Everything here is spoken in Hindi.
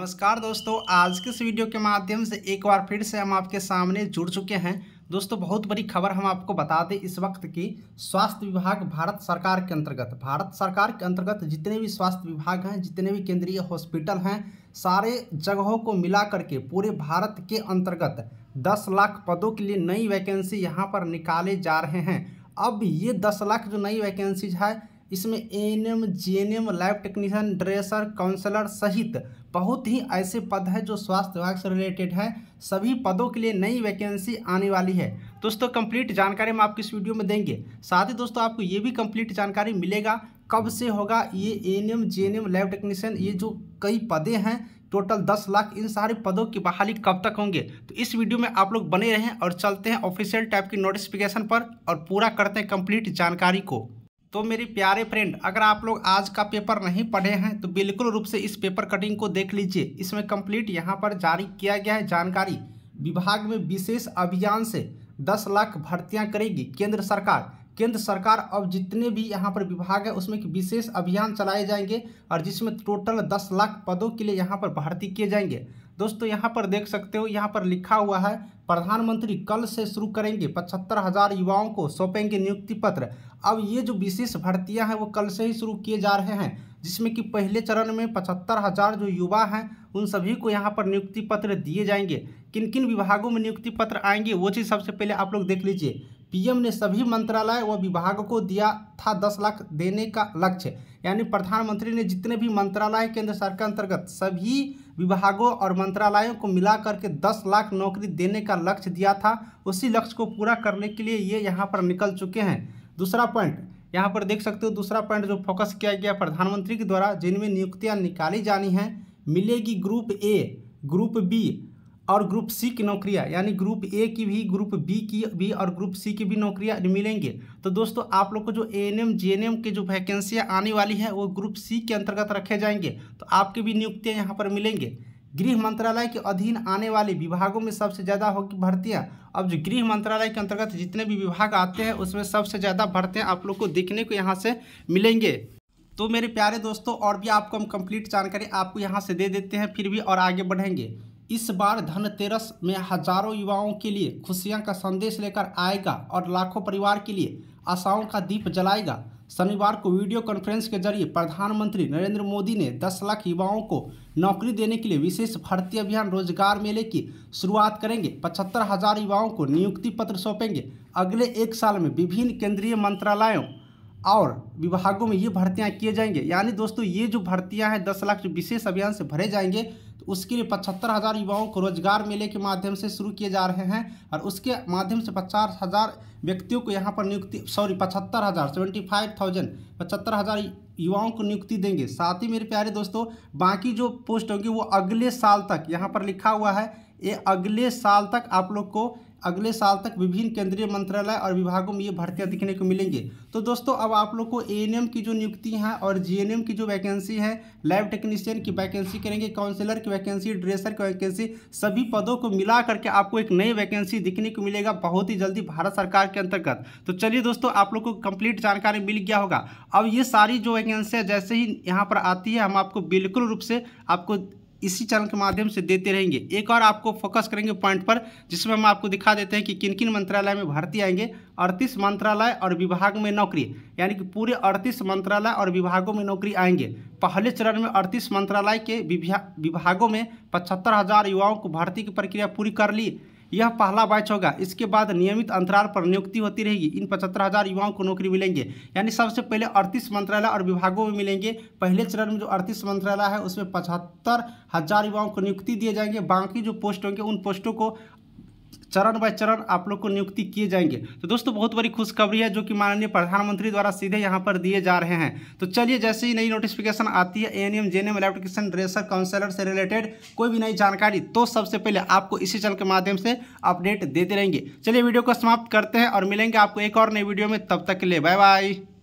नमस्कार दोस्तों आज के इस वीडियो के माध्यम से एक बार फिर से हम आपके सामने जुड़ चुके हैं दोस्तों बहुत बड़ी खबर हम आपको बता दें इस वक्त की स्वास्थ्य विभाग भारत सरकार के अंतर्गत भारत सरकार के अंतर्गत जितने भी स्वास्थ्य विभाग हैं जितने भी केंद्रीय हॉस्पिटल हैं सारे जगहों को मिला करके पूरे भारत के अंतर्गत दस लाख पदों के लिए नई वैकेंसी यहाँ पर निकाले जा रहे हैं अब ये दस लाख जो नई वैकेंसीज है इसमें N M J N M lab technician dresser counsellor सहित बहुत ही ऐसे पद हैं जो स्वास्थ्य विभाग से रिलेटेड हैं सभी पदों के लिए नई वैकेंसी आने वाली है दोस्तों कंप्लीट जानकारी हम आपको इस वीडियो में देंगे साथ ही दोस्तों आपको ये भी कंप्लीट जानकारी मिलेगा कब से होगा ये N M J N M lab technician ये जो कई पदे हैं टोटल दस लाख इन सारे पदों की बहाली कब तक होंगे तो इस वीडियो में आप लोग बने रहें और चलते हैं ऑफिशियल टाइप की नोटिफिकेशन पर और पूरा करते हैं कंप्लीट जानकारी को तो मेरे प्यारे फ्रेंड अगर आप लोग आज का पेपर नहीं पढ़े हैं तो बिल्कुल रूप से इस पेपर कटिंग को देख लीजिए इसमें कंप्लीट यहाँ पर जारी किया गया है जानकारी विभाग में विशेष अभियान से दस लाख भर्तियाँ करेगी केंद्र सरकार केंद्र सरकार अब जितने भी यहाँ पर विभाग है उसमें विशेष अभियान चलाए जाएंगे और जिसमें टोटल दस लाख पदों के लिए यहाँ पर भर्ती किए जाएंगे दोस्तों यहाँ पर देख सकते हो यहाँ पर लिखा हुआ है प्रधानमंत्री कल से शुरू करेंगे पचहत्तर हजार युवाओं को सौंपेंगे नियुक्ति पत्र अब ये जो विशेष भर्तियां हैं वो कल से ही शुरू किए जा रहे हैं जिसमें कि पहले चरण में पचहत्तर हजार जो युवा हैं उन सभी को यहाँ पर नियुक्ति पत्र दिए जाएंगे किन किन विभागों में नियुक्ति पत्र आएंगे वो चीज़ सबसे पहले आप लोग देख लीजिए पीएम ने सभी मंत्रालय व विभाग को दिया था दस लाख देने का लक्ष्य यानी प्रधानमंत्री ने जितने भी मंत्रालय केंद्र सरकार अंतर्गत सभी विभागों और मंत्रालयों को मिला करके दस लाख नौकरी देने का लक्ष्य दिया था उसी लक्ष्य को पूरा करने के लिए ये यहाँ पर निकल चुके हैं दूसरा पॉइंट यहाँ पर देख सकते हो दूसरा पॉइंट जो फोकस किया गया प्रधानमंत्री के द्वारा जिनमें नियुक्तियाँ निकाली जानी हैं मिलेगी ग्रुप ए ग्रुप बी और ग्रुप सी की नौकरियाँ यानी ग्रुप ए की भी ग्रुप बी की भी और ग्रुप सी की भी नौकरियाँ मिलेंगे तो दोस्तों आप लोग को जो A N M J N M के जो वैकेंसियाँ आने वाली है वो ग्रुप सी के अंतर्गत रखे जाएंगे तो आपकी भी नियुक्तियाँ यहाँ पर मिलेंगे गृह मंत्रालय के अधीन आने वाले विभागों में सबसे ज़्यादा होगी भर्तियाँ अब जो गृह मंत्रालय के अंतर्गत जितने भी विभाग आते हैं उसमें सबसे ज़्यादा भर्तियाँ आप लोग को देखने को यहाँ से मिलेंगे तो मेरे प्यारे दोस्तों और भी आपको हम कंप्लीट जानकारी आपको यहाँ से दे देते हैं फिर भी और आगे बढ़ेंगे इस बार धनतेरस में हजारों युवाओं के लिए खुशियां का संदेश लेकर आएगा और लाखों परिवार के लिए आशाओं का दीप जलाएगा शनिवार को वीडियो कॉन्फ्रेंस के जरिए प्रधानमंत्री नरेंद्र मोदी ने 10 लाख युवाओं को नौकरी देने के लिए विशेष भर्ती अभियान रोजगार मेले की शुरुआत करेंगे पचहत्तर हजार युवाओं को नियुक्ति पत्र सौंपेंगे अगले एक साल में विभिन्न केंद्रीय मंत्रालयों और विभागों में ये भर्तियाँ किए जाएंगे यानी दोस्तों ये जो भर्तियाँ हैं दस लाख जो विशेष अभियान से भरे जाएंगे तो उसके लिए पचहत्तर हज़ार युवाओं को रोजगार मेले के माध्यम से शुरू किए जा रहे हैं और उसके माध्यम से पचास हज़ार व्यक्तियों को यहाँ पर नियुक्ति सॉरी पचहत्तर हज़ार सेवेंटी फाइव थाउजेंड पचहत्तर हज़ार युवाओं को नियुक्ति देंगे साथ ही मेरे प्यारे दोस्तों बाकी जो पोस्ट होंगी वो अगले साल तक यहाँ पर लिखा हुआ है ये अगले साल तक आप लोग को अगले साल तक विभिन्न केंद्रीय मंत्रालय और विभागों में ये भर्तियाँ दिखने को मिलेंगे तो दोस्तों अब आप लोग को ए की जो नियुक्ति हैं और जी की जो वैकेंसी है लैब टेक्नीशियन की वैकेंसी करेंगे काउंसिलर की वैकेंसी ड्रेसर की वैकेंसी सभी पदों को मिला करके आपको एक नई वैकेंसी दिखने को मिलेगा बहुत ही जल्दी भारत सरकार के अंतर्गत तो चलिए दोस्तों आप लोग को कंप्लीट जानकारी मिल गया होगा अब ये सारी जो वैकेंसियाँ जैसे ही यहाँ पर आती है हम आपको बिल्कुल रूप से आपको इसी चैनल के माध्यम से देते रहेंगे एक और आपको फोकस करेंगे पॉइंट पर जिसमें हम आपको दिखा देते हैं कि किन किन मंत्रालय में भर्ती आएंगे अड़तीस मंत्रालय और विभाग में नौकरी यानी कि पूरे अड़तीस मंत्रालय और विभागों में नौकरी आएंगे पहले चरण में अड़तीस मंत्रालय के विभागों में पचहत्तर हज़ार युवाओं को भर्ती की प्रक्रिया पूरी कर ली यह पहला बैच होगा इसके बाद नियमित अंतराल पर नियुक्ति होती रहेगी इन पचहत्तर हज़ार युवाओं को नौकरी मिलेंगे यानी सबसे पहले अड़तीस मंत्रालय और विभागों में मिलेंगे पहले चरण में जो अड़तीस मंत्रालय है उसमें पचहत्तर हज़ार युवाओं को नियुक्ति दिए जाएंगे बाकी जो पोस्ट होंगे उन पोस्टों को चरण बाय चरण आप लोग को नियुक्ति किए जाएंगे तो दोस्तों बहुत बड़ी खुशखबरी है जो कि माननीय प्रधानमंत्री द्वारा सीधे यहाँ पर दिए जा रहे हैं तो चलिए जैसे ही नई नोटिफिकेशन आती है N M J N M electrician dresser counsellor से रिलेटेड कोई भी नई जानकारी तो सबसे पहले आपको इसी चल के माध्यम से अपडेट देते रहेंगे चलिए वीडियो को समाप्त करते हैं और मिलेंगे आपको एक और नई वीडियो में तब तक के लिए बाय बाय